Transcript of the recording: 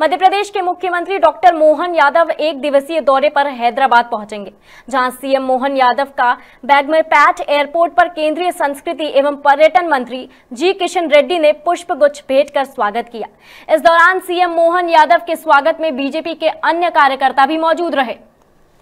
मध्य प्रदेश के मुख्यमंत्री डॉक्टर मोहन यादव एक दिवसीय दौरे पर हैदराबाद पहुंचेंगे जहां सीएम मोहन यादव का बैगमर पैट एयरपोर्ट पर केंद्रीय संस्कृति एवं पर्यटन मंत्री जी किशन रेड्डी ने पुष्प गुच्छ भेंट कर स्वागत किया इस दौरान सीएम मोहन यादव के स्वागत में बीजेपी के अन्य कार्यकर्ता भी मौजूद रहे